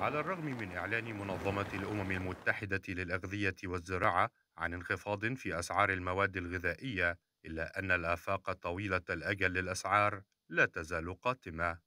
على الرغم من إعلان منظمة الأمم المتحدة للأغذية والزراعة عن انخفاض في أسعار المواد الغذائية إلا أن الآفاق طويلة الأجل للأسعار لا تزال قاتمة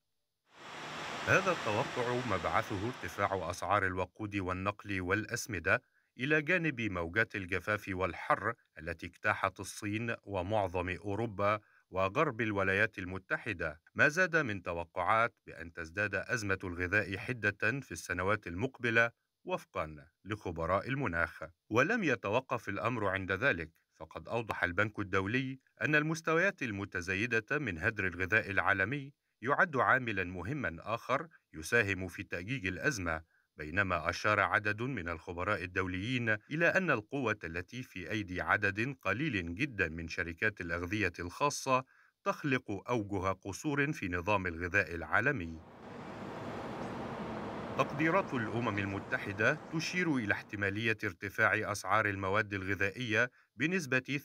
هذا التوقع مبعثه ارتفاع أسعار الوقود والنقل والأسمدة إلى جانب موجات الجفاف والحر التي اجتاحت الصين ومعظم أوروبا وغرب الولايات المتحدة ما زاد من توقعات بأن تزداد أزمة الغذاء حدة في السنوات المقبلة وفقا لخبراء المناخ ولم يتوقف الأمر عند ذلك فقد أوضح البنك الدولي أن المستويات المتزايدة من هدر الغذاء العالمي يعد عاملا مهما آخر يساهم في تأجيج الأزمة بينما أشار عدد من الخبراء الدوليين إلى أن القوة التي في أيدي عدد قليل جدا من شركات الأغذية الخاصة تخلق أوجه قصور في نظام الغذاء العالمي. تقديرات الأمم المتحدة تشير إلى احتمالية ارتفاع أسعار المواد الغذائية بنسبة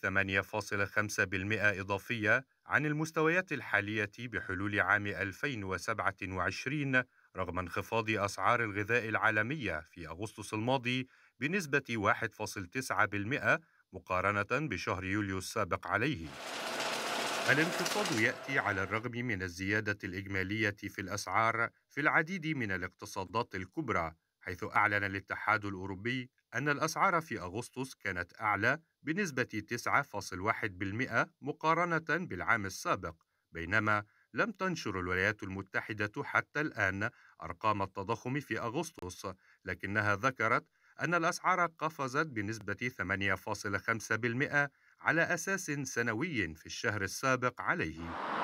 8.5% إضافية عن المستويات الحالية بحلول عام 2027 رغم انخفاض أسعار الغذاء العالمية في أغسطس الماضي بنسبة 1.9% مقارنة بشهر يوليو السابق عليه. الانخفاض يأتي على الرغم من الزيادة الإجمالية في الأسعار في العديد من الاقتصادات الكبرى، حيث أعلن الاتحاد الأوروبي أن الأسعار في أغسطس كانت أعلى بنسبة 9.1% مقارنة بالعام السابق، بينما لم تنشر الولايات المتحدة حتى الآن أرقام التضخم في أغسطس، لكنها ذكرت أن الأسعار قفزت بنسبة 8.5% على أساس سنوي في الشهر السابق عليه.